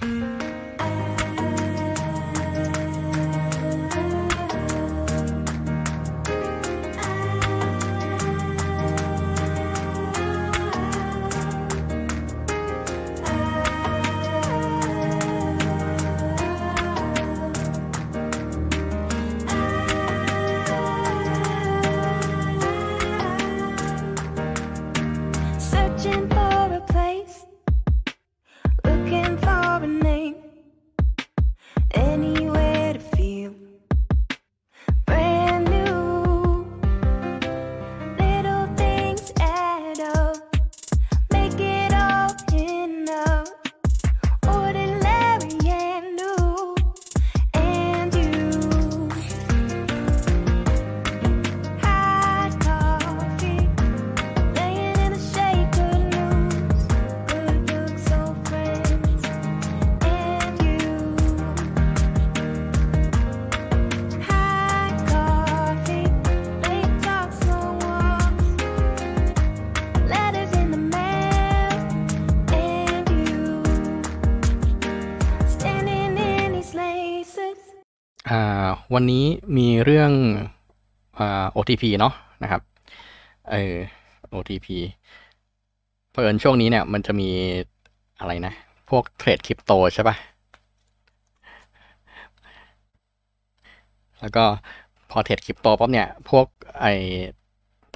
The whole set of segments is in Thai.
Thank you. วันนี้มีเรื่องอ OTP เนาะนะครับเออ OTP เพิ่นช่วงนี้เนี่ยมันจะมีอะไรนะ พวกเทรดคริปโตใช่ปะแล้วก็พอเทรดคริปโตปั๊บเนี่ย พวกไอ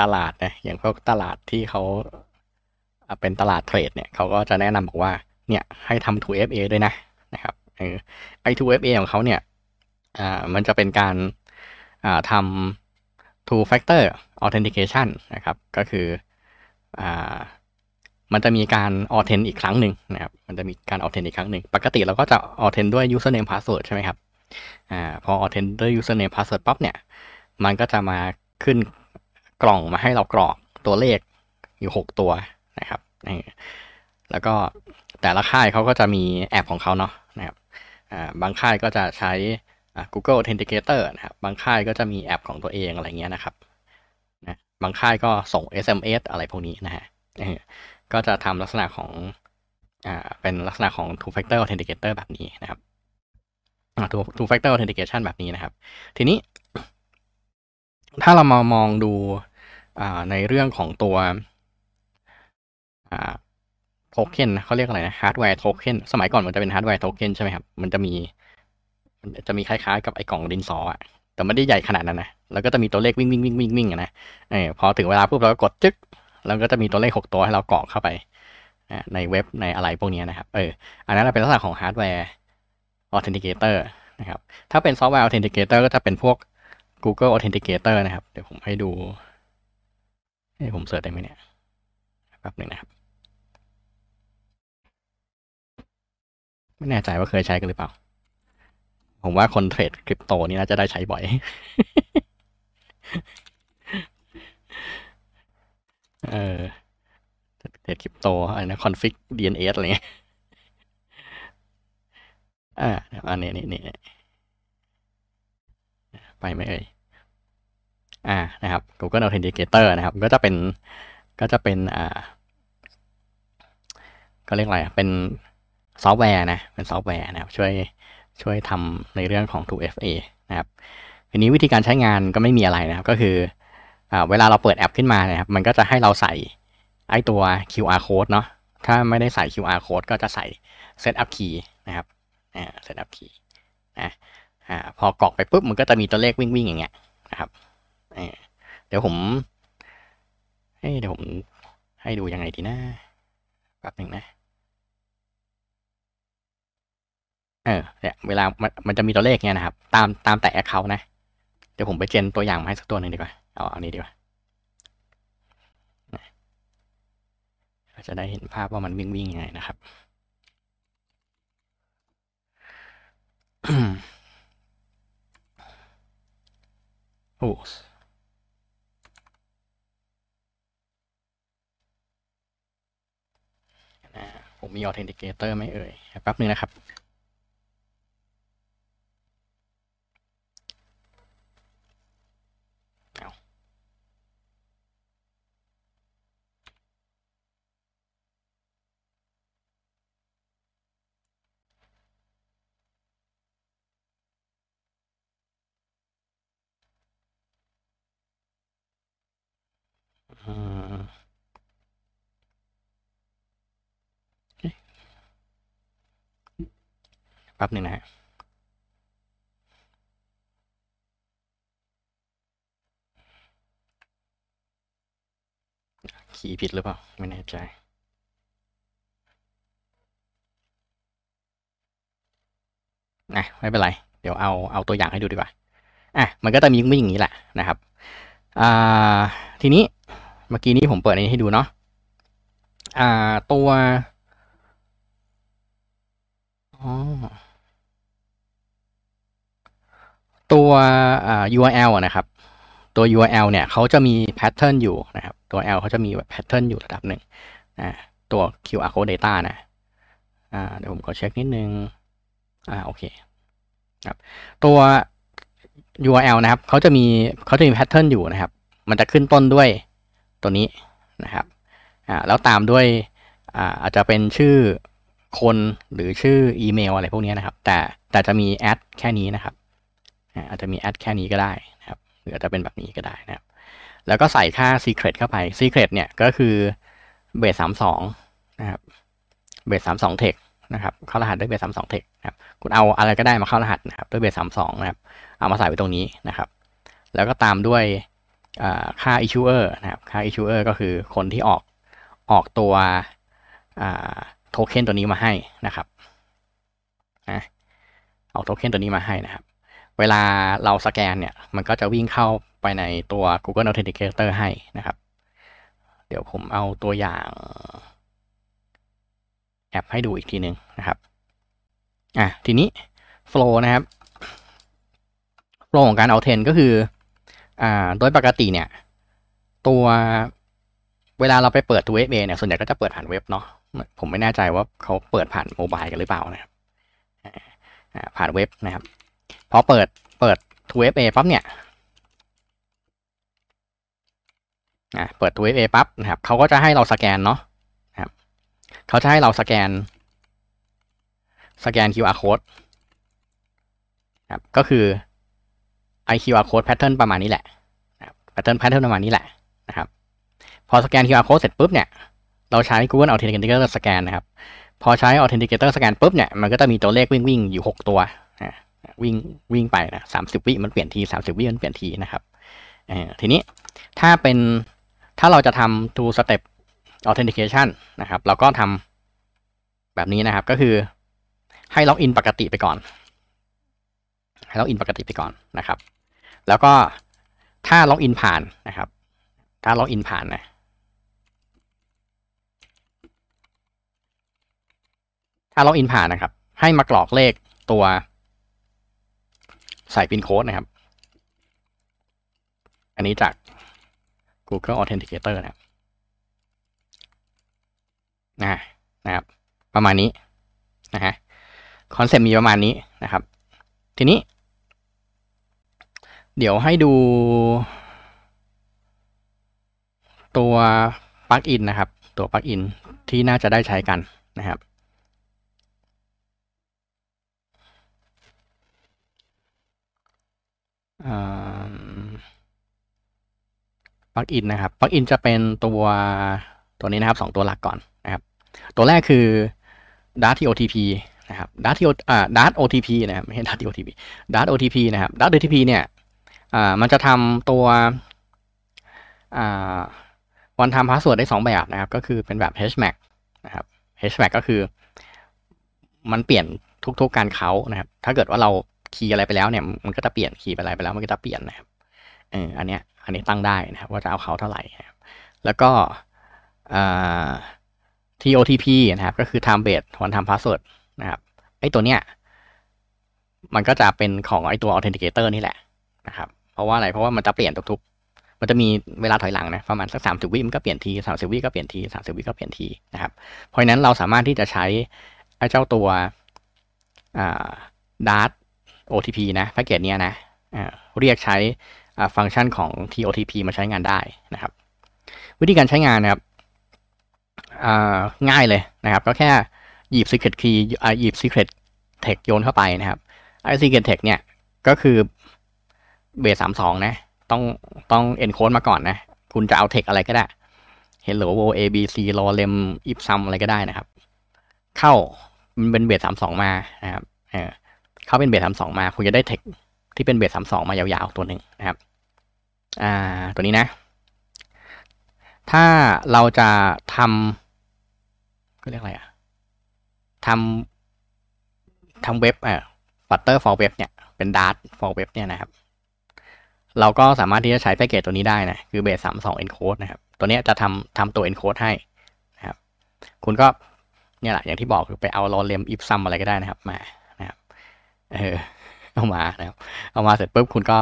ตลาดนะอย่างพวกตลาดที่เขา เป็นตลาดเทรดเนี่ย เขาก็จะแนะนำบอกว่า เนี่ย ให้ทำ 2FA ด้วยนะนะครับไอ 2FA ของเขาเนี่ยอ่ามันจะเป็นการอ่าทำ two factor authentication นะครับ ก็คืออ่ามันจะมีการออเทนอีกครั้งหนึ่งนะครับ มันจะมีการออเทนอีกครั้งหนึ่ง ปกติเราก็จะออเทนด้วย username password ใช่ไหมครับอ่าพอออเทนด้วย username password ปั๊บเนี่ย มันก็จะมาขึ้นกล่องมาให้เรากรอกตัวเลขอยู่ 6 ตัวนะครับ แล้วก็แต่ละค่ายเขาก็จะมีแอปของเขาเนาะนะครับอ่าบางค่ายก็จะใช้ Google Authenticator นะครับบางค่ายก็จะมีแอปของตัวเองอะไรเงี้ยนะครับนะบางค่ายก็ส่ง SMS อะไรพวกนี้นะฮะก็จะทำลักษณะของอ่าเป็นลักษณะของ two factor authenticator แบบนี้นะครับ two two factor authentication แบบนี้นะครับ ทีนี้ถ้าเรามามองดูอ่าในเรื่องของตัวอ่าโทเค็นเขาเรียกอะไรนะฮาร์ดแวร์โทเค็นสมัยก่อนมันจะเป็นฮาร์ดแวร์โทเค็นใช่ไหมครับมันจะมีจะมีคล้ายๆกับไอ้กล่องดินสออะแต่ไม่ได้ใหญ่ขนาดนั้นนะ แล้วก็จะมีตัวเลขวิ่งวิ่งวิ่งวิ่งวิ่งนะเออพอถึงเวลาปุ๊บเราก็กดจึ๊ก แล้วก็จะมีตัวเลข 6 ตัวให้เรากรอกเข้าไป ในเว็บในอะไรพวกนี้นะครับ เออ อันนั้นเป็นลักษณะของฮาร์ดแวร์ออเทนติเกเตอร์นะครับ ถ้าเป็นซอฟต์แวร์ออเทนติเกเตอร์ก็จะเป็นพวก Google Authenticator นะครับ เดี๋ยวผมให้ดูให้ผมเสิร์ชได้ไหมเนี่ยแป๊บหนึ่งนะครับไม่แน่ใจว่าเคยใช้กันหรือเปล่าผมว่าคนเทรดคริปโตนี่น่าจะได้ใช้บ่อย เออเทรดคริปโตอะไรนะคอนฟิกเอสอะไรเงี้ย อ่า อันนี้นี่นี่ไปไหมเอ่ย อ่า นะครับ Google Authenticator นะครับ ก็จะเป็น ก็จะเป็น อ่า ก็เรียกอะไรเป็นซอฟต์แวร์นะ เป็น ซอฟต์แวร์นะครับช่วยช่วยทำในเรื่องของ 2FA นะครับทีนี้วิธีการใช้งานก็ไม่มีอะไรนะครับ ก็คือเวลาเราเปิดแอปขึ้นมานะครับ มันก็จะให้เราใส่ไอตัว QR code เนาะถ้าไม่ได้ใส่ QR code ก็จะใส่ setup key นะครับ setup key นะพอกรอกไปปุ๊บ มันก็จะมีตัวเลขวิ่งๆอย่างเงี้ยนะครับเดี๋ยวผมเดี๋ยวผม ให้ดูยังไงดีนะแป๊บหนึ่งนะเออ เนี่ย เวลามันมันจะมีตัวเลขเนี่ยนะครับ ตาม ตามแต่แอคเคาท์นะ เดี๋ยวผมไปเจนตัวอย่างมาให้สักตัวหนึ่งดีกว่า เอาเอานี้ดีกว่าจะได้เห็นภาพว่ามันวิ่งวิ่งยังไงนะครับ โอ้ผมมีออเทนติเกเตอร์ไหมเอ่ย แป๊บนึงนะครับแป๊บหนึ่งนะฮะขี่ผิดหรือเปล่าไม่แน่ใจนะไม่เป็นไรเดี๋ยวเอาเอาตัวอย่างให้ดูดีกว่า อ่ะมันก็จะมีวิ่งอย่างนี้แหละนะครับอ่า ทีนี้เมื่อกี้นี้ผมเปิดอันนี้ให้ดูเนาะอ่าตัวอตัว URL นะครับ ตัว URL เนี่ยเขาจะมีแพทเทิร์นอยู่นะครับ ตัว L เขาจะมีแบบแพทเทิร์นอยู่ระดับหนึ่งนะตัว QR code data นะอ่าเดี๋ยวผมก็เช็คนิดนึงอ่าโอเคครับ ตัว URL นะครับ เขาจะมีเขาจะมีแพทเทิร์นอยู่นะครับ มันจะขึ้นต้นด้วยตัวนี้นะครับอ่าแล้วตามด้วยอ่าอาจจะเป็นชื่อคนหรือชื่ออีเมล อะไรพวกนี้นะครับ แต่แต่จะมีแอดแค่นี้นะครับ อาจจะมีแอดแค่นี้ก็ได้นะครับ หรืออาจจะเป็นแบบนี้ก็ได้นะครับแล้วก็ใส่ค่า Secret เข้าไป Secret เนี่ย ก็คือเบสสามสองนะครับเบสสามสองเทคนะครับเข้ารหัสด้วยเบสสามสองเทคนะครับคุณเอาอะไรก็ได้มาเข้ารหัสนะครับด้วยเบสสามสองนะครับ เอามาใส่ไว้ตรงนี้นะครับ แล้วก็ตามด้วยค่า issuer นะครับ ค่า issuer ก็คือคนที่ออก ออกตัวโทเค็นตัวนี้มาให้นะครับนะเอาโทเค็นตัวนี้มาให้นะครับ เวลาเราสแกนเนี่ย มันก็จะวิ่งเข้าไปในตัว Google Authenticator ให้นะครับ เดี๋ยวผมเอาตัวอย่างแอปให้ดูอีกทีหนึ่งนะครับ อ่ะ ทีนี้ flow นะครับ flow ของการเอาเทนก็คือโดยปกติเนี่ยตัวเวลาเราไปเปิดทัวเว็บเนี่ยส่วนใหญ่ก็จะเปิดผ่านเว็บเนาะผมไม่แน่ใจว่าเขาเปิดผ่านโมบายกันหรือเปล่านะครับผ่านเว็บนะครับพอเปิดเปิดทูเอฟเอปั๊บเนี่ยเปิดทูเอฟเอปั๊บนะครับเขาก็จะให้เราสแกนเนาะะครับเขาจะให้เราสแกนสแกน QR code ครับก็คือไออคิวาร์โค้ดแพทเทิร์นประมาณนี้แหละแพทเทิร์นแพทเทิร์นประมาณนี้แหละนะครับ พอสแกน QR code เสร็จปุ๊บเนี่ย เราใช้ Google Authenticator สแกนนะครับ พอใช้ Authenticator สแกนปุ๊บเนี่ย มันก็จะมีตัวเลขวิ่งวิ่งอยู่ 6 ตัวนะวิ่งวิ่งไปนะสามสิบวิมันเปลี่ยนทีสามสิบวิมันเปลี่ยนทีนะครับทีนี้ถ้าเป็นถ้าเราจะทำ two step authentication นะครับ เราก็ทำแบบนี้นะครับ ก็คือให้ล็อกอินปกติไปก่อน ให้ล็อกอินปกติไปก่อนนะครับแล้วก็ถ้าล็อกอินผ่านนะครับ ถ้าล็อกอินผ่านนะถ้าล็อกอินผ่านนะครับ ให้มากรอกเลขตัวใส่พินโค้ดนะครับ อันนี้จาก Google Authenticator นะครับนะนะครับ ประมาณนี้ นะฮะคอนเซปต์มีประมาณนี้นะครับ ทีนี้เดี๋ยวให้ดูตัวปลั๊กอินนะครับ ตัวปลั๊กอินที่น่าจะได้ใช้กันนะครับปลั๊กอินนะครับ ปลั๊กอินจะเป็นตัวตัวนี้นะครับสองตัวหลักก่อนนะครับ ตัวแรกคือ Dart o t p นะครับ Dart o t p นะครับไม่ใช่ d a r TOTP Dart OTP นะครับ Dart OTP เนี่ยมันจะทำตัววันทำพาสเวิร์ดได้ 2 แบบนะครับ ก็คือเป็นแบบ hmac นะครับ hmac ก็คือ มันเปลี่ยนทุก ๆการเขานะครับ ถ้าเกิดว่าเราคีย์อะไรไปแล้วเนี่ย มันก็จะเปลี่ยนคีย์ไปอะไรไปแล้วมันก็จะเปลี่ยนนะครับเอออันเนี้ย อันนี้ตั้งได้นะครับว่าจะเอาเขาเท่าไหร่นะครับแล้วก็ TOTP นะครับ ก็คือ time based one time password นะครับไอตัวเนี้ยมันก็จะเป็นของไอตัว authenticator นี่แหละนะครับเพราะว่าอะไร เพราะว่ามันจะเปลี่ยนทุกๆมันจะมีเวลาถอยหลังนะ ประมาณสักสามสิบวิมันก็เปลี่ยนทีสามสิบวิก็เปลี่ยนทีสามสิบวิก็เปลี่ยนทีนะครับ เพราะฉะนั้นเราสามารถที่จะใช้ไอ้เจ้าตัวดาร์ต OTP นะ แพ็กเกจเนี้ยนะเรียกใช้ฟังก์ชันของ TOTP มาใช้งานได้นะครับ วิธีการใช้งานนะครับง่ายเลยนะครับ ก็แค่หยิบ Secret Key หยิบ Secret Text โยนเข้าไปนะครับ ไอ้ Secret Text เนี่ยก็คือเบสสามสองนะ ต้องต้องเอนโคดมาก่อนนะ คุณจะเอาเทคอะไรก็ได้เฮลโลโวเอบีซีโลเลมอิฟซัมอะไรก็ได้นะครับ เข้ามันเป็นเบสสามสองมานะครับเออเข้าเป็นเบสสามสองมาคุณจะได้เทคที่เป็นเบสสามสองมายาวๆตัวหนึ่งนะครับอ่าตัวนี้นะ ถ้าเราจะทำก็เรียกอะไรอะทำทำเว็บอ่า f ต u t t e r for Web เนี่ยเป็น Dart for Web เนี่ยนะครับเราก็สามารถที่จะใช้แพ็กเกจตัวนี้ได้นะคือ base 3 2 encode นะครับ ตัวนี้จะทำทำตัว encode ให้นะครับ คุณก็เนี่ยแหละอย่างที่บอกคือไปเอาลอเลมอิฟซัมอะไรก็ได้นะครับมานะครับเออเอามานะครับ เอามาเสร็จปุ๊บ คุณก็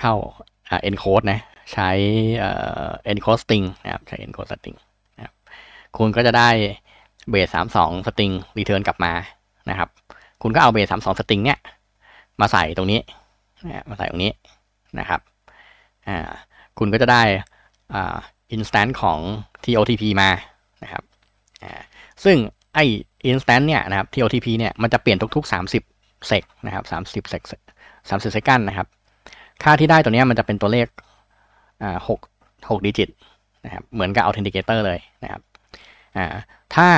เข้าเอนโคดนะ ใช้เอนโคดสติงนะครับใช้เอนโคดสติงนะครับคุณก็จะได้เบสสามสองสติงรีเทิร์นกลับมานะครับ คุณก็เอาเบสสามสองสติงเนี้ยมาใส่ตรงนี้นะ มาใส่ตรงนี้นะครับคุณก็จะได้อินสแตนต์ของ TOTP มา นะครับซึ่งไออินสแตนต์เนี่ยนะครับ TOTP เนี่ยมันจะเปลี่ยนทุกๆ 30เซกนะครับ30เซกสาิบเซกันนะครับ ค่าที่ได้ตัวนี้มันจะเป็นตัวเลขหกหกดิจิตนะครับ เหมือนกับ authenticator เลยนะครับถ้า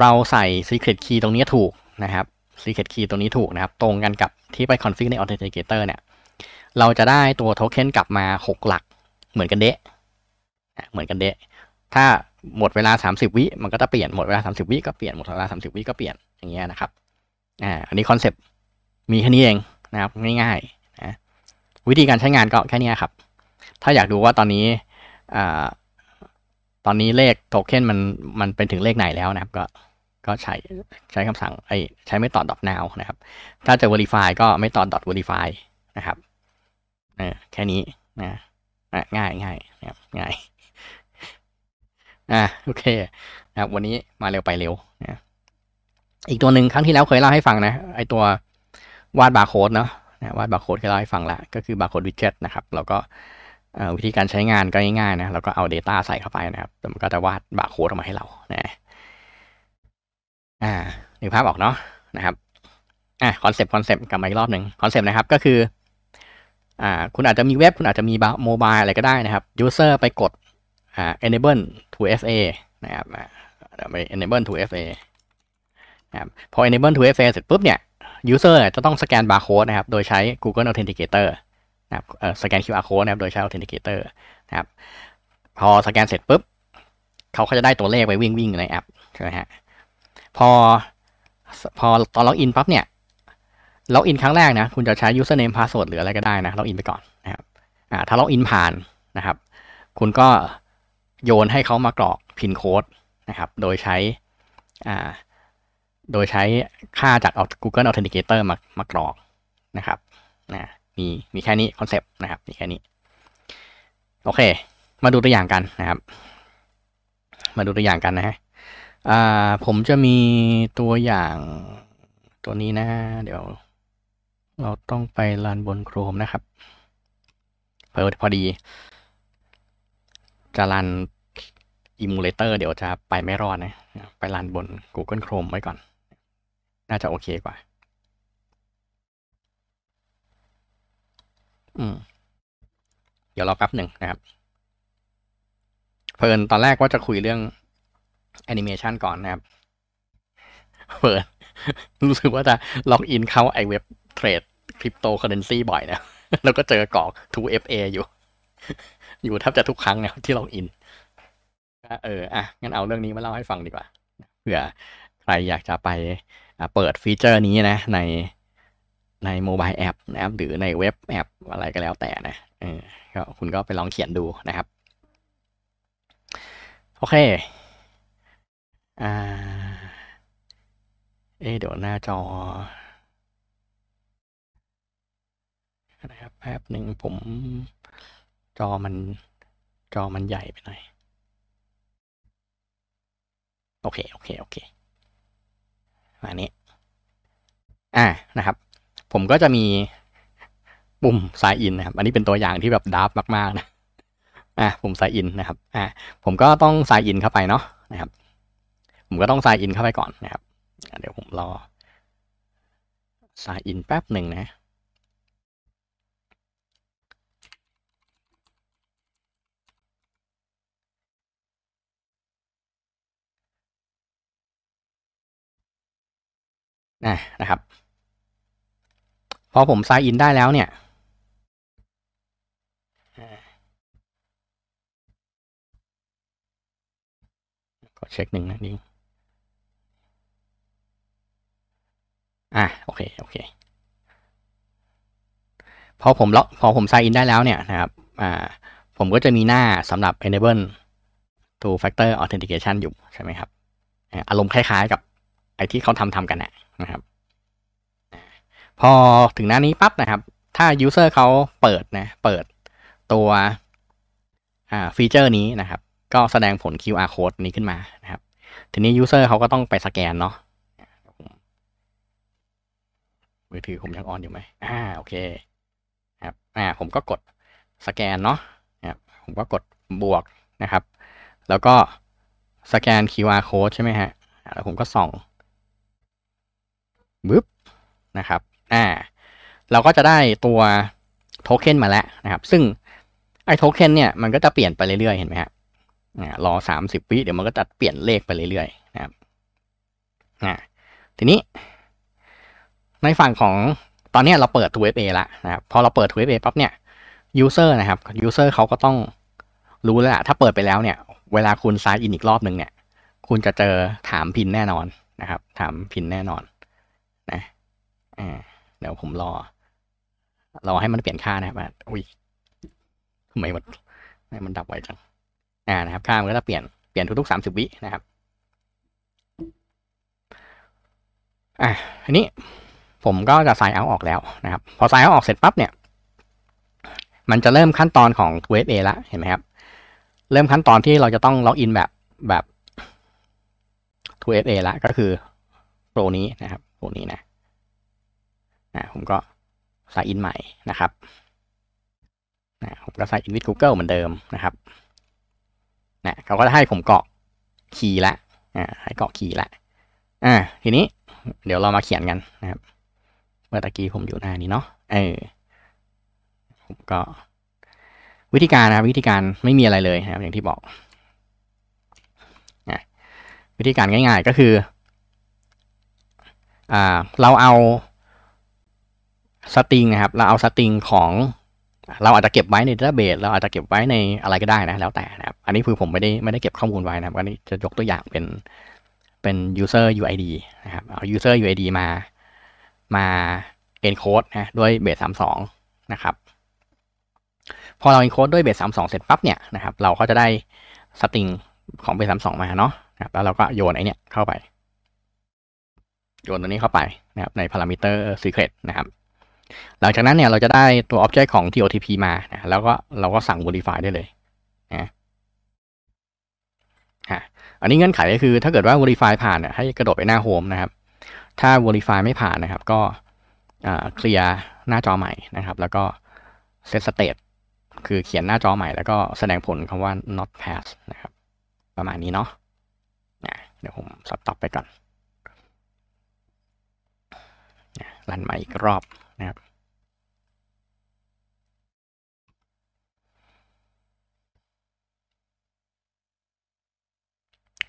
เราใส่ secret key ตรงนี้ถูกนะครับ secret key ตรงนี้ถูกนะครับ ตรงกันกับที่ไปคอนฟิกใน authenticator เนี่ยเราจะได้ตัวโทเค็นกลับมา 6 หลักเหมือนกันเดะเหมือนกันเดะ ถ้าหมดเวลา 30 วิมันก็จะเปลี่ยน หมดเวลา 30 วิก็เปลี่ยน หมดเวลา30วิก็เปลี่ยนอย่างเงี้ยนะครับอ่าอันนี้คอนเซปต์มีแค่นี้เองนะครับง่ายๆนะวิธีการใช้งานก็แค่นี้ครับ ถ้าอยากดูว่าตอนนี้อ่าตอนนี้เลขโทเค็นมันมันเป็นถึงเลขไหนแล้วนะครับ ก็ก็ใช้ใช้คำสั่งไอใช้ไม่ต่อ dot now นะครับถ้าจะ verify ก็ไม่ต่อ dot verify นะครับเออแค่นี้นะ ง่ายง่ายนะครับง่าย อ่าโอเคนะครับ วันนี้มาเร็วไปเร็วนะ อีกตัวหนึ่งครั้งที่แล้วเคยเล่าให้ฟังนะไอตัววาดบาร์โค้ดเนาะวาดบาร์โค้ดเคยเล่าให้ฟังละก็คือบาร์โค้ดวิดเจ็ตนะครับ แล้วก็วิธีการใช้งานก็ง่ายๆนะเราก็เอา Data ใส่เข้าไปนะครับมันก็จะวาดบาร์โค้ดออกมาให้เรานะอ่านึกภาพออกเนาะนะครับ อ่ะคอนเซปต์คอนเซปต์กลับมาอีกรอบหนึ่งคอนเซปต์นะครับก็คืออ่าคุณอาจจะมีเว็บ คุณอาจจะมีโมบายอะไรก็ได้นะครับ user ไปกดอ่า enable to fa นะครับเดี๋ยวไป enable to fa นะครับ พอ enable to fa เสร็จปุ๊บเนี่ย user จะต้องสแกนบาร์โค้ดนะครับ โดยใช้ Google Authenticator นะครับสแกน QR code นะครับ โดยใช้ Authenticator นะครับ พอสแกนเสร็จปุ๊บ เขาก็จะได้ตัวเลขไปวิ่งวิ่งในแอปใช่ไหมฮะ พอ พอตอนล็อกอินปั๊บเนี่ยล็อกอินครั้งแรกนะคุณจะใช้ username password หรืออะไรก็ได้นะ ล็อกอินไปก่อนนะครับอ่าถ้าล็อกอินผ่านนะครับ คุณก็โยนให้เขามากรอกพินโค้ดนะครับโดยใช้อ่าโดยใช้ค่าจาก Google Authenticator มามากรอกนะครับนะมีมีแค่นี้ คอนเซปต์นะครับ มีแค่นี้ โอเค มาดูตัวอย่างกันนะครับ มาดูตัวอย่างกันนะฮะผมจะมีตัวอย่างตัวนี้นะเดี๋ยวเราต้องไปลานบนโครมนะครับเพิพอดี จะลานอิมูเลเตอร์เดี๋ยวจะไปไม่รอดนะ ไปลานบน Google Chrome ไว้ก่อน น่าจะโอเคกว่าอืมเดี๋ยวรอแป๊บหนึ่งนะครับเพิ่นตอนแรกว่าจะคุยเรื่องแอนิเมชันก่อนนะครับเพิ่นรู้สึกว่าจะล็อกอินเข้าไอเว็บรดคริปโตเคอเรนซีบ่อยนะ แล้วก็เจอกรอก 2FA อยู่ อยู่แทบจะทุกครั้งนะที่เราอิน เออ อ่ะงั้นเอาเรื่องนี้มาเล่าให้ฟังดีกว่า เผื่อ ใครอยากจะไป เปิดฟีเจอร์นี้นะ ในใน โมบายแอป นะครับ หรือในเว็บแอปอะไรก็แล้วแต่นะเออก็คุณก็ไปลองเขียนดูนะครับ โอเค อ่าเอเดี๋ยวหน้าจอนะครับแป๊บหนึ่งผมจอมันจอมันใหญ่ไปหน่อยโอเคโอเคโอเคอันนี้อ่านะครับผมก็จะมีปุ่มสายอินนะครับ อันนี้เป็นตัวอย่างที่แบบดับมากๆนะอ่ะปุ่มสายอินนะครับอ่ะผมก็ต้องสายอินเข้าไปเนาะนะครับผมก็ต้องสายอินเข้าไปก่อนนะครับเดี๋ยวผมรอสายอินแป๊บหนึ่งนะนะนะครับ พอผมไซน์อินได้แล้วเนี่ยกอเช็คหนึ่งนะนิอ่ะโอเคโอเค พอผมล็อกพอผมไซน์อินได้แล้วเนี่ยนะครับอ่าผมก็จะมีหน้าสำหรับ enable two factor authentication อยู่ใช่ไหมครับ อารมณ์คล้ายๆกับไอที่เขาทำทำกันนะนะครับพอถึงหน้านี้ปั๊บนะครับ ถ้า user เขาเปิดนะเปิดตัวฟีเจอร์นี้นะครับ ก็แสดงผล QR code นี้ขึ้นมานะครับ ทีนี้ user เขาก็ต้องไปสแกนเนาะมือถือผมยังออนอยู่ไหมอ่า โอเคครับอ่าผมก็กดสแกนเนาะครับผมก็กดบวกนะครับ แล้วก็สแกน QR code ใช่ไหมฮะแล้วผมก็ส่องบึ๊บนะครับอ่าเราก็จะได้ตัวโทเค็นมาแล้วนะครับ ซึ่งไอ้โทเค็นเนี่ยมันก็จะเปลี่ยนไปเรื่อย ๆ เห็นไหมฮะรอสามสิบวิเดี๋ยวมันก็จะเปลี่ยนเลขไปเรื่อยๆนะครับทีนี้ในฝั่งของตอนนี้เราเปิด 2FA ละนะครับพอเราเปิด 2FA ปั๊บเนี่ย user นะครับ user เขาก็ต้องรู้แล้ว ถ้าเปิดไปแล้วเนี่ย เวลาคุณ sign in อีกรอบหนึ่งเนี่ย คุณจะเจอถามพินแน่นอนนะครับถามพินแน่นอนนะอ่าเดี๋ยวผมรอรอให้มันเปลี่ยนค่านะครับอุ้ยทำไมมันทำไมมันดับไวจังอ่านะครับค่ามันก็จะเปลี่ยนเปลี่ยนทุกๆสามสิบวินะครับอ่ะทีนี้ผมก็จะไซน์เอาออกแล้วนะครับ พอไซน์เอาออกเสร็จปั๊บเนี่ย มันจะเริ่มขั้นตอนของเฟเอละเห็นไหมครับ เริ่มขั้นตอนที่เราจะต้องล็อกอินแบบแบบ 2FA ละ ก็คือโปรนี้นะครับวกนี้นะนะผมก็ใส่อินใหม่นะครับนะผมก็ใส่ินวิดกูเกิลเหมือนเดิมนะครับนะเขาก็จะให้ผมเกาะคีย์ละอ่าให้เกาะคีย์ละ อ่า ทีนี้เดี๋ยวเรามาเขียนกันนะครับ เมื่อตะกี้ผมอยู่หน้านี้เนาะ เออผมก็วิธีการนะครับวิธีการไม่มีอะไรเลยนะครับ อย่างที่บอก วิธีการง่ายๆก็คือเราเอาสตริงนะครับ เราเอาสตริงของ เราอาจจะเก็บไว้ในดัตเตอร์เบสเราอาจจะเก็บไว้ในอะไรก็ได้นะ แล้วแต่นะครับ อันนี้คือผมไม่ได้ไม่ได้เก็บข้อมูลไว้นะครับอันนี้จะยกตัวอย่างเป็นเป็น user UID นะครับ เอา user UID มามา encode นะด้วยเบส32 นะครับ พอเรา encode ด้วยเบส32 เสร็จปั๊บเนี่ยนะครับ เราก็จะได้สตริงของเบส32 มาเนาะแล้วเราก็โยนไอเนี่ยเข้าไปโยนตัวนี้เข้าไปนะครับในพารามิเตอร์ secret นะครับ หลังจากนั้นเนี่ยเราจะได้ตัว object ของ TOTP มานะแล้วก็เราก็สั่ง modify ได้เลยนะฮะอันนี้เงื่อนไขก็คือถ้าเกิดว่า m o d i f y ผ่านเนี่ยให้กระโดดไปหน้า home นะครับถ้า m o d i f y ไม่ผ่านนะครับ ก็เคลียร์หน้าจอใหม่นะครับ แล้วก็ set state คือเขียนหน้าจอใหม่ แล้วก็แสดงผลคำว่า not pass นะครับประมาณนี้เนาะเดี๋ยวผมสต็อปไปก่อนรันใหม่อีกรอบนะครับ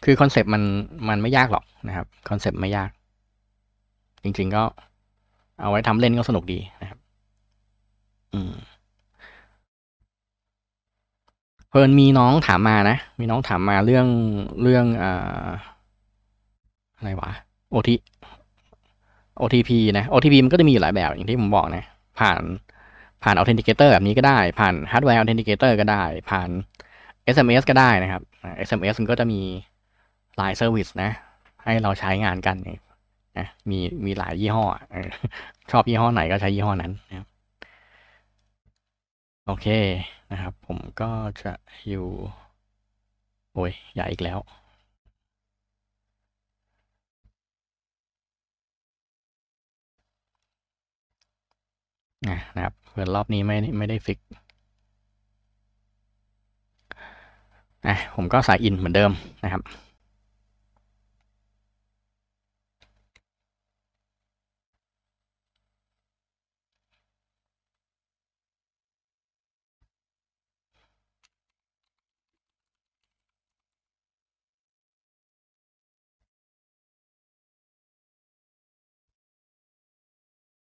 คือคอนเซปต์มันมันไม่ยากหรอกนะครับ คอนเซปต์ไม่ยาก จริงๆก็ เอาไว้ทำเล่นก็สนุกดีนะครับ อืมเพิ่นมีน้องถามมานะ มีน้องถามมาเรื่องเรื่องอ่าอะไรวะ โอที OTP นะ OTP มันก็จะมีอยู่หลายแบบ อย่างที่ผมบอกนะ ผ่านผ่าน Authenticator แบบนี้ก็ได้ ผ่าน Hardware Authenticator ก็ได้ ผ่าน SMS ก็ได้นะครับ SMS มันก็จะมีหลาย Service นะ ให้เราใช้งานกันนะมีมีหลายยี่ห้อชอบยี่ห้อไหนก็ใช้ยี่ห้อนั้นนะโอเคนะครับผมก็จะอยู่โอ้ยใหญ่อีกแล้วนะครับเผื่อรอบนี้ไม่ไม่ได้ฟิกนะผมก็สายอินเหมือนเดิมนะครับ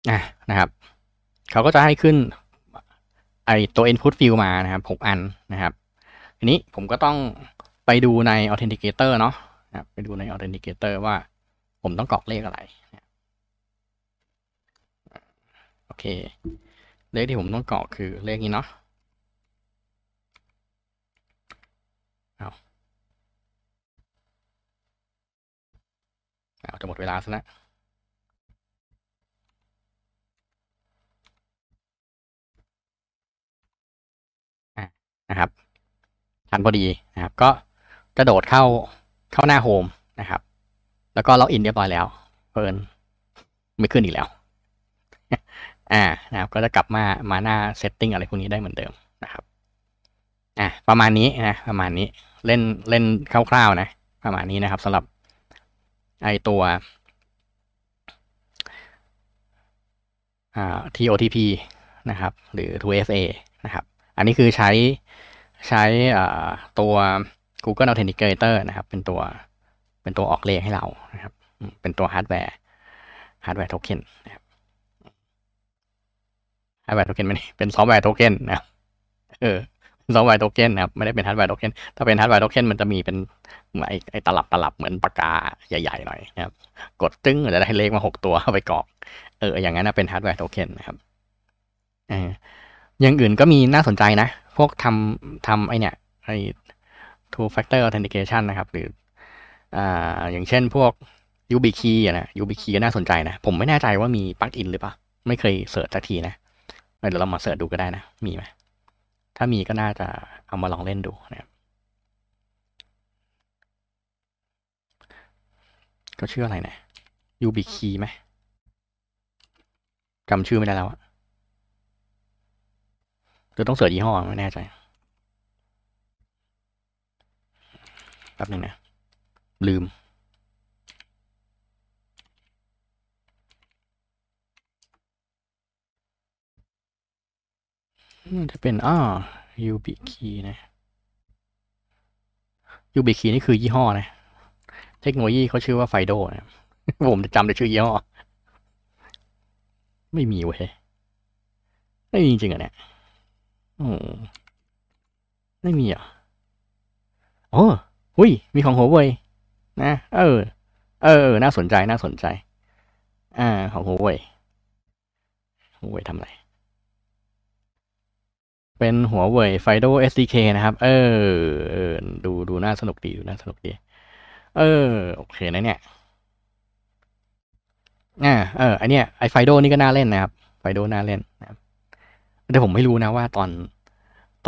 อ่ะนะครับเขาก็จะให้ขึ้นไอตัว input field มานะครับ 6 อันนะครับ ทีนี้ผมก็ต้องไปดูใน authenticator เนาะไปดูใน authenticator ว่าผมต้องกรอกเลขอะไร โอเค เลขที่ผมต้องกรอกคือเลขนี้เนาะเอาเอาจะหมดเวลาซะแล้วนะครับทันพอดีนะครับ ก็กระโดดเข้าเข้าหน้าโฮมนะครับแล้วก็ล็อกอินเรียบร้อยแล้วเพิ่นไม่ขึ้นอีกแล้วอ่านะครับก็จะกลับมามาหน้าเซตติ้งอะไรพวกนี้ได้เหมือนเดิมนะครับอ่าประมาณนี้นะประมาณนี้เล่นเล่นคร่าวๆนะ ประมาณนี้นะครับสำหรับไอตัวอ่า TOTP นะครับหรือ 2FA นะครับอันนี้คือใช้ใช้ตัว Google Authenticator นะครับ เป็นตัวเป็นตัวออกเลขให้เรานะครับเป็นตัวฮาร์ดแวร์ฮาร์ดแวร์โทเค็นนะครับฮาร์ดแวร์โทเค็นไมช่เป็นซอฟต์แวร์โทเค็นนะครับเออซอฟต์แวร์โทเค็นนะครับไม่ได้เป็นฮาร์ดแวร์โทเค็นถ้าเป็นฮาร์ดแวร์โทเค็นมันจะมีเป็นไอ้ไอ้ตลับตลับเหมือนปากกาใหญ่ๆหน่อยนะครับ กดตึ้งจะได้เลขมาหกตัวเาไปกรอกเอออย่างนั้นนะเป็นฮาร์ดแวร์โทเค็นนะครับอออย่างอื่นก็มีน่าสนใจนะ พวกทำทำไอเนี่ยไอ two factor authentication นะครับ หรืออ่าอย่างเช่นพวก YubiKey นะ YubiKey ก็น่าสนใจนะ ผมไม่แน่ใจว่ามีปลั๊กอินหรือเปล่า ไม่เคยเสิร์ชสักทีนะเดี๋ยวเรามาเสิร์ชดูก็ได้นะมีไหมถ้ามีก็น่าจะเอามาลองเล่นดูนะครับก็ชื่ออะไรนะ YubiKey ไหมจำชื่อไม่ได้แล้วอะหรือต้องเสิร์ชยี่ห้อไม่แน่ใจแป๊บนึงนะ ลืมจะเป็นอ่ายูบิคีนะยูบิคีนี่คือยี่ห้อนะ เทคโนโลยีเขาชื่อว่าไฟโดนะผมจะจำได้ชื่อยี่ห้อ ไม่มีเว้ยไม่มีจริงๆอ่ะเนี่ยโอ้ไม่มีอ่ะโอ้หุยมีของหัวเว่ยนะ เออเออน่าสนใจน่าสนใจ อ่าของหัวเว่ยหัวเว่ยทำอะไร เป็นหัวเว่ยไฟโด SDK นะครับเออเออดูดูน่าสนุกดี ดูน่าสนุกดีเออโอเคนะเนี่ยอ่าเอออันเนี้ยไอไฟโดนี่ก็น่าเล่นนะครับไฟโดน่าเล่นนะครับแต่ผมไม่รู้นะ ว่าตอน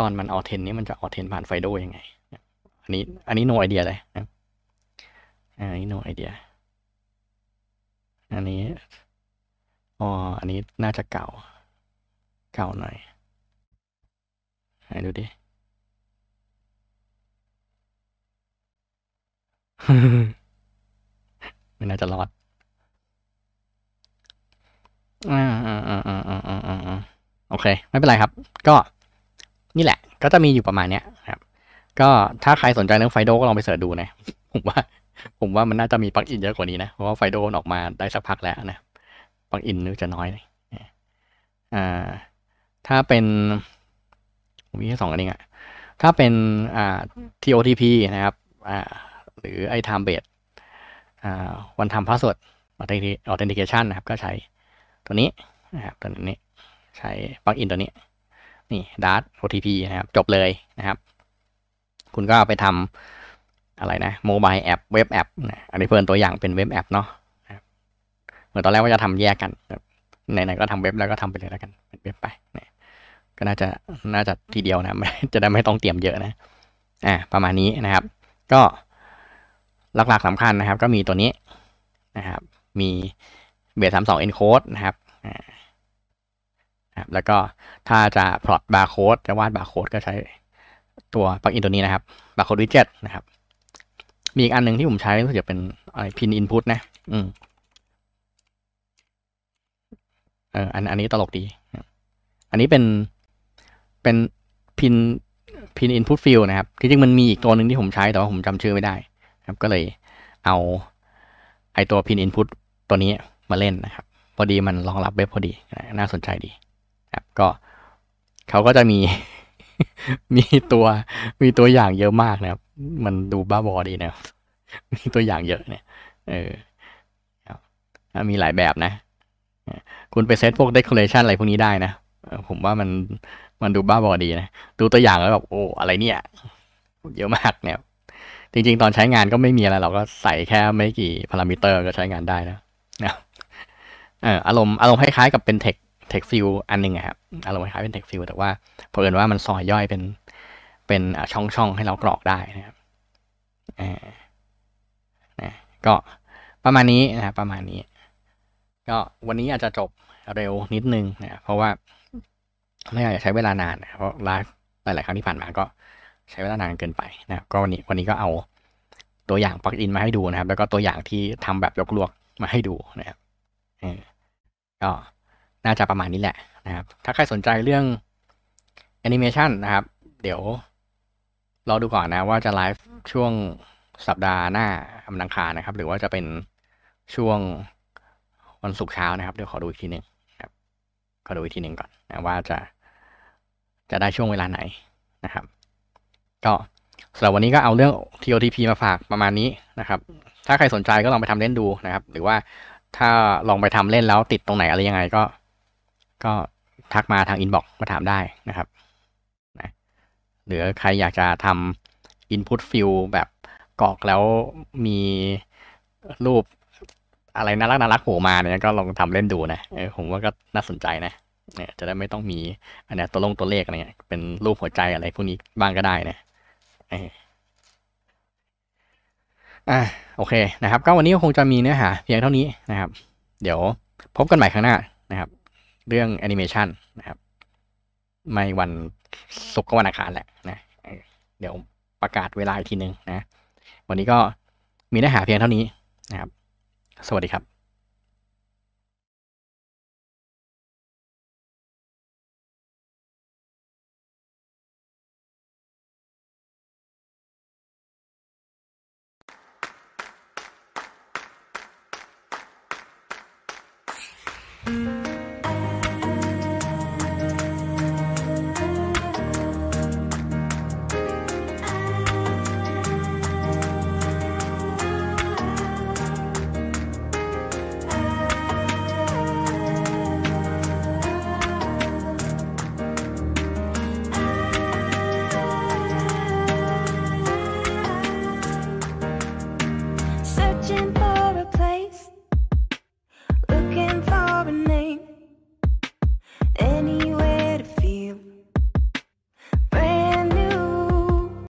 ตอนมันออเทนนี้มันจะออเทนผ่านไฟโดยังไง อันนี้อันนี้โนไอเดียเลยนะอันนี้โนไอเดียอันนี้อ๋ออันนี้น่าจะเก่าเก่าหน่อยให้ดูดิไม่น่าจะรอด อ่าอ่าอ่าอ่าอ่าอ่าโอเคไม่เป็นไรครับ ก็นี่แหละก็จะมีอยู่ประมาณเนี้ยครับ ก็ถ้าใครสนใจเรื่องไฟโดก็ลองไปเสิร์ชดูนะผมว่าผมว่ามันน่าจะมีปลั๊กอินเยอะกว่านี้นะ เพราะว่าไฟโดออกมาได้สักพักแล้วนะปลั๊กอินนึกจะน้อยเลยอ่าถ้าเป็นมีแค่สองอันเองอะถ้าเป็นอ่า TOTP นะครับอ่าหรือไอ time based อ่าวันทำพาสเวิร์ดออเทนติเคชันนะครับ ก็ใช้ตัวนี้นะครับตัวนี้ใช้ปลั๊กอินตัวนี้นี่ Dart OTP นะครับ จบเลยนะครับ คุณก็ไปทำอะไรนะโมบายแอปเว็บแอปอันนี้เพิ่นตัวอย่างเป็นเว็บแอปเนาะเหมือนตอนแรกว่าจะทำแยกกันไหนๆก็ทำเว็บแล้วก็ทำไปเลยแล้วกันเป็นเว็บไปก็น่าจะน่าจะทีเดียวนะจะได้ไม่ต้องเตรียมเยอะนะอ่าประมาณนี้นะครับ ก็หลักๆสำคัญนะครับ ก็มีตัวนี้นะครับ มี เบสสามสองเอนโคดนะครับครับแล้วก็ถ้าจะ plot barcode จะวาด barcode ก็ใช้ตัวปลั๊กอินตัวนี้นะครับ barcode widget นะครับ มีอีกอันหนึ่งที่ผมใช้รู้สึกจะเป็นอะไร pin input นะ อืมเอออันอันนี้ตลกดี อันนี้เป็นเป็นพินพินอินพุตฟิลนะครับ จริงๆ มันมีอีกตัวหนึ่งที่ผมใช้แต่ว่าผมจำชื่อไม่ได้ครับ ก็เลยเอาไอตัวพินอินพุตตัวนี้มาเล่นนะครับ พอดีมันรองรับเว็บพอดี น่าสนใจดีครับก็เขาก็จะมีมีตัว มีตัวอย่างเยอะมากนะครับมันดูบ้าบอดีนะมีตัวอย่างเยอะเนี่ยเออมีหลายแบบนะคุณไปเซตพวกเดคอเรชันอะไรพวกนี้ได้นะผมว่ามันมันดูบ้าบอดีนะดูตัวอย่างแล้วแบบโอ้อะไรเนี่ยเยอะมากเนี่ยจริง ๆ ตอนใช้งานก็ไม่มีอะไร เราก็ใส่แค่ไม่กี่พารามิเตอร์ก็ใช้งานได้นะนะอารมณ์อารมณ์คล้ายๆกับเป็นเทคเทคฟิลอันหนึ่งครับอารมณ์คล้ายเป็นเทคฟิลแต่ว่าเผอิญว่ามันซอยย่อยเป็นเป็นช่องช่องให้เรากรอกได้นะครับนะก็ประมาณนี้นะครับประมาณนี้ ก็วันนี้อาจจะจบเร็วนิดนึงนะเพราะว่าไม่อยากจะใช้เวลานานนะเพราะไลฟ์หลายๆครั้งที่ผ่านมาก็ใช้เวลานานเกินไป นะก็วันนี้ วันนี้ก็เอาตัวอย่างปลักอินมาให้ดูนะครับ แล้วก็ตัวอย่างที่ทำแบบยกลวกมาให้ดูนะครับก็น่าจะประมาณนี้แหละนะครับ ถ้าใครสนใจเรื่องแอนิเมชันนะครับ เดี๋ยวรอดูก่อนนะว่าจะไลฟ์ช่วงสัปดาห์หน้าอังคารนะครับ หรือว่าจะเป็นช่วงวันศุกร์เช้านะครับ เดี๋ยวขอดูอีกทีหนึ่งครับ ขอดูอีกทีหนึ่งก่อนนะว่าจะจะได้ช่วงเวลาไหนนะครับ ก็สำหรับวันนี้ก็เอาเรื่อง TOTP มาฝากประมาณนี้นะครับ ถ้าใครสนใจก็ลองไปทำเล่นดูนะครับ หรือว่าถ้าลองไปทำเล่นแล้วติดตรงไหนอะไรยังไงก็ก็ทักมาทางอินบ็อกซ์มาถามได้นะครับนะหรือใครอยากจะทำอินพุตฟิลแบบกรอกแล้วมีรูปอะไรน่ารักน่ารักโผล่มาเนี่ยก็ลองทำเล่นดูนะผมว่าก็น่าสนใจนะเนี่ยจะได้ไม่ต้องมีอันนี้ตัวลงตัวเลขอะไรเงี้ยเป็นรูปหัวใจอะไรพวกนี้บ้างก็ได้นะอ่ะโอเคนะครับ ก็วันนี้คงจะมีเนื้อหาเพียงเท่านี้นะครับ เดี๋ยวพบกันใหม่ครั้งหน้านะครับเรื่องแอนิเมชันนะครับไม่วันศุกร์ก็วันอังคารแหละนะเดี๋ยวประกาศเวลาอีกทีนึงนะ วันนี้ก็มีเนื้อหาเพียงเท่านี้นะครับ สวัสดีครับ